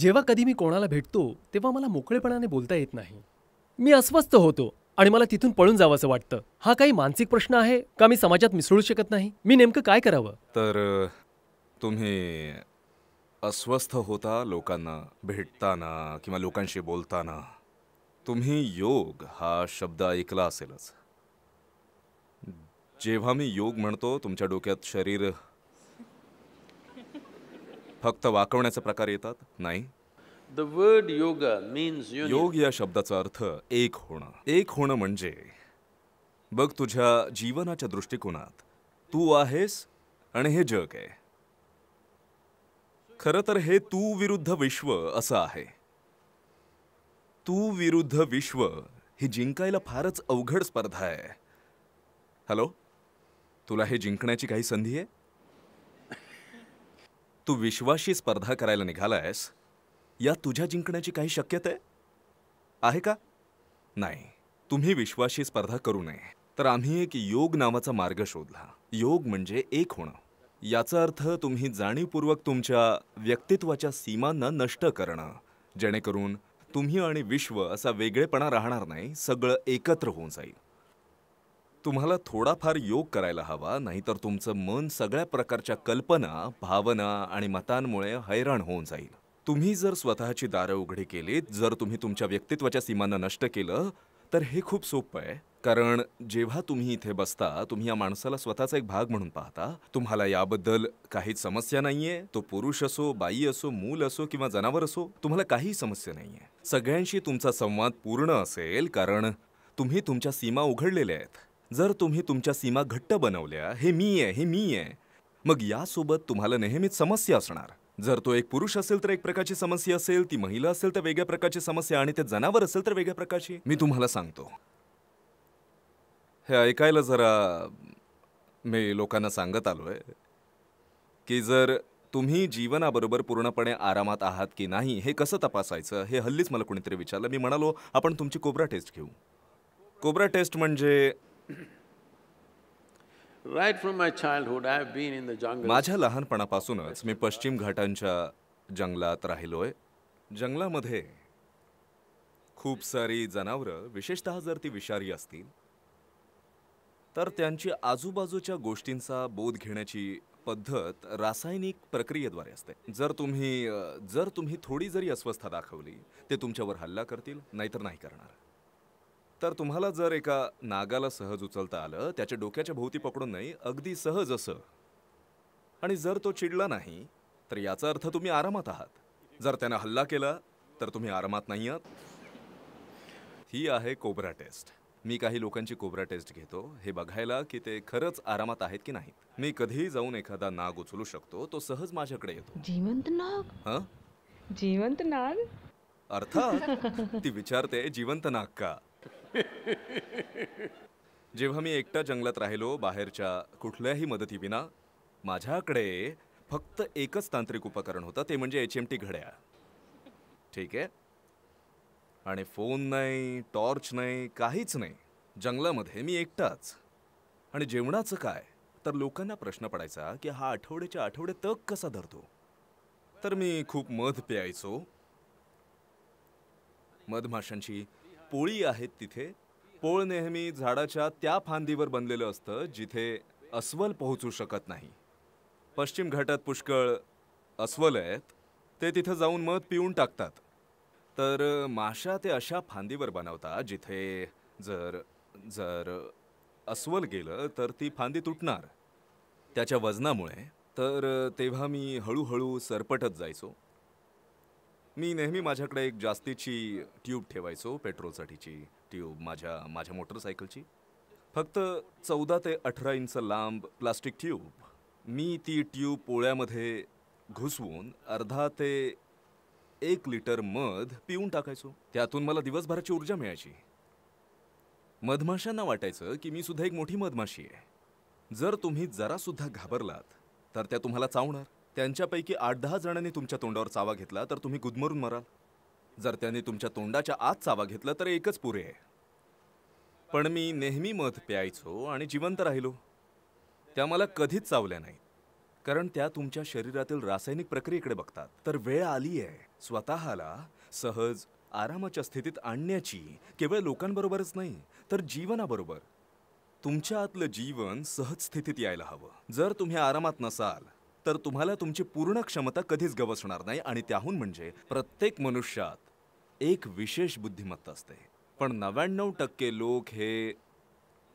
जेव्हा कधी मी कोणाला भेटतो तेव्हा मला मोकळेपणाने बोलता येत नाही मी अस्वस्थ होतो आणि मला तिथून पळून असं वाटतं हा काही मानसिक प्रश्न आहे का मी समाजात मिसळू शकत नाही मी नेमकं काय करावं तर तुम्ही अस्वस्थ होता लोकांना भेटताना किंवा लोकांशी बोलताना तुम्ही योग हा शब्द ऐकला असेलच जेव्हा मी योग म्हणतो तुमच्या डोक्यात शरीर फक्त वाकवण्याचे प्रकार येतात नाही द वर्ड मीन्स योग या शब्दाचा अर्थ एक होणं एक होणं म्हणजे बघ तुझ्या जीवनाच्या दृष्टिकोनात तू आहेस आणि हे जग आहे खर तर हे तू विरुद्ध विश्व असं आहे तू विरुद्ध विश्व ही जिंकायला फारच अवघड स्पर्धा आहे हॅलो तुला हे जिंकण्याची काही संधी आहे तू विश्वाशी स्पर्धा करायला निघालायस या तुझ्या जिंकण्याची काही शक्यता आहे का नाही तुम्ही विश्वाशी स्पर्धा करू नये तर आम्ही एक योग नावाचा मार्ग शोधला योग म्हणजे एक होणं याचा अर्थ तुम्ही जाणीवपूर्वक तुमच्या व्यक्तित्वाच्या सीमांना नष्ट करणं जेणेकरून तुम्ही आणि विश्व असा वेगळेपणा राहणार नाही सगळं एकत्र होऊन जाईल तुम्हाला थोडाफार योग करायला हवा नाहीतर तुमचं मन सगळ्या प्रकारच्या कल्पना भावना आणि मतांमुळे हैराण होऊन जाईल तुम्ही जर स्वतःची दारं उघडी केलीत जर तुम्ही तुमच्या व्यक्तित्वाच्या सीमांना नष्ट केलं तर हे खूप सोपं आहे कारण जेव्हा तुम्ही इथे बसता तुम्ही या माणसाला स्वतःचा एक भाग म्हणून पाहता तुम्हाला याबद्दल काहीच समस्या नाहीये तो पुरुष असो बाई असो मूल असो किंवा जनावर असो तुम्हाला काही समस्या नाहीये सगळ्यांशी तुमचा संवाद पूर्ण असेल कारण तुम्ही तुमच्या सीमा उघडलेल्या आहेत जर तुम्ही तुमच्या सीमा घट्ट बनवल्या हे मी आहे हे मी आहे मग यासोबत तुम्हाला नेहमीच समस्या असणार जर तो एक पुरुष असेल तर एक प्रकारची समस्या असेल ती महिला असेल तर वेगळ्या प्रकारची समस्या आणि ते जनावर असेल तर वेगळ्या प्रकारची मी तुम्हाला सांगतो हे ऐकायला जरा मी लोकांना सांगत आलो आहे की जर तुम्ही जीवनाबरोबर पूर्णपणे आरामात आहात की नाही हे कसं तपासायचं हे हल्लीच मला कोणीतरी विचारलं मी म्हणालो आपण तुमची कोबरा टेस्ट घेऊ कोबरा टेस्ट म्हणजे माझ्या लहानपणापासूनच मी पश्चिम घाटांच्या जंगलात राहिलोय जंगलामध्ये खूप सारी जनावरं विशेषतः जर ती विषारी असतील तर त्यांची आजूबाजूच्या गोष्टींचा बोध घेण्याची पद्धत रासायनिक प्रक्रियेद्वारे असते जर तुम्ही जर तुम्ही थोडी जरी अस्वस्थता दाखवली ते तुमच्यावर हल्ला करतील नाहीतर नाही करणार तर तुम्हाला जर एका नागाला सहज उचलता आलं त्याच्या डोक्याच्या भोवती पकडून नाही अगदी सहज असं आणि जर तो चिडला नाही तर याचा अर्थ तुम्ही आरामात आहात जर त्यानं हल्ला केला तर तुम्ही आरामात नाही आहात ही आहे कोबरा टेस्ट मी काही लोकांची कोबरा टेस्ट घेतो हे बघायला की ते खरंच आरामात आहेत की नाहीत मी कधीही जाऊन एखादा नाग उचलू शकतो तो सहज माझ्याकडे येतो जिवंत नाग जिवंत नाग अर्थात ती विचारते जिवंत नाग का जेव्हा मी एकटा जंगलात राहिलो बाहेरच्या कुठल्याही मदतीविना माझ्याकडे फक्त एकच तांत्रिक उपकरण होतं ते म्हणजे एच एम टी घड्या ठीक आहे आणि फोन नाही टॉर्च नाही काहीच नाही जंगलामध्ये मी एकटाच आणि जेवणाचं काय तर लोकांना प्रश्न पडायचा की हा आठवड्याच्या आठवडे तग कसा धरतो तर मी खूप मध प्यायचो मधमाशांची पोळी आहेत तिथे पोळ नेहमी झाडाच्या त्या फांदीवर बनलेलं असतं जिथे अस्वल पोहोचू शकत नाही पश्चिम घाटात पुष्कळ अस्वल आहेत ते तिथं जाऊन मध पिऊन टाकतात तर माशा ते अशा फांदीवर बनवतात जिथे जर जर अस्वल गेलं तर ती फांदी तुटणार त्याच्या वजनामुळे तर तेव्हा मी हळूहळू सरपटत जायचो मी नेहमी माझ्याकडे एक जास्तीची ट्यूब ठेवायचो पेट्रोलसाठीची ट्यूब माझ्या माझ्या मोटरसायकलची फक्त चौदा ते अठरा इंच लांब प्लास्टिक ट्यूब मी ती ट्यूब पोळ्यामध्ये घुसवून अर्धा ते एक लिटर मध पिऊन टाकायचो त्यातून मला दिवसभराची ऊर्जा मिळायची मधमाशांना वाटायचं की मी सुद्धा एक मोठी मधमाशी आहे जर तुम्ही जरासुद्धा घाबरलात तर त्या तुम्हाला चावणार त्यांच्यापैकी आठ दहा जणांनी तुमच्या तोंडावर चावा घेतला तर तुम्ही गुदमरून मराल जर त्यांनी तुमच्या तोंडाच्या आत चावा घेतला तर एकच पुरे आहे पण मी नेहमी मध प्यायचो आणि जिवंत राहिलो त्या मला कधीच चावल्या नाही कारण त्या तुमच्या शरीरातील रासायनिक प्रक्रियेकडे बघतात तर वेळ आली आहे स्वतःला सहज आरामाच्या स्थितीत आणण्याची केवळ लोकांबरोबरच नाही तर जीवनाबरोबर तुमच्या आतलं जीवन सहज स्थितीत यायला हवं जर तुम्ही आरामात नसाल तर तुम्हाला तुमची पूर्ण क्षमता कधीच गवसणार नाही आणि त्याहून म्हणजे प्रत्येक मनुष्यात एक विशेष बुद्धिमत्ता असते पण नव्याण्णव टक्के लोक हे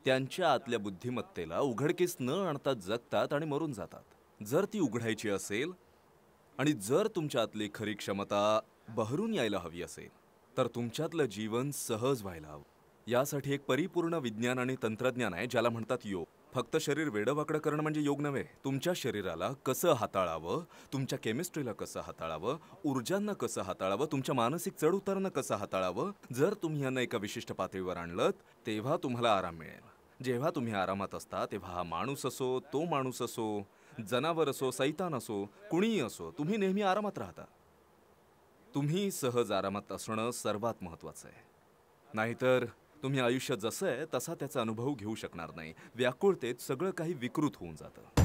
त्यांच्या आतल्या बुद्धिमत्तेला उघडकीस न आणता जगतात आणि मरून जातात जर ती उघडायची असेल आणि जर तुमच्या आतली खरी क्षमता बहरून यायला हवी असेल तर तुमच्यातलं जीवन सहज व्हायला हवं यासाठी एक परिपूर्ण विज्ञान आणि तंत्रज्ञान आहे ज्याला म्हणतात योग फक्त शरीर वेडवाकडं करणं म्हणजे योग नव्हे तुमच्या शरीराला कसं हाताळावं तुमच्या केमिस्ट्रीला कसं हाताळावं ऊर्जांना कसं हाताळावं तुमच्या मानसिक चढउतारांना कसं हाताळावं जर तुम्ही यांना एका विशिष्ट पातळीवर आणलं तेव्हा तुम्हाला आराम मिळेल जेव्हा तुम्ही आरामात असता तेव्हा हा माणूस असो तो माणूस असो जनावर असो सैतान असो कुणीही असो तुम्ही नेहमी आरामात राहता तुम्ही सहज आरामात असणं सर्वात महत्त्वाचं आहे नाहीतर तुम्ही आयुष्यात जसं आहे तसा त्याचा अनुभव घेऊ शकणार नाही व्याकुळतेत सगळं काही विकृत होऊन जातं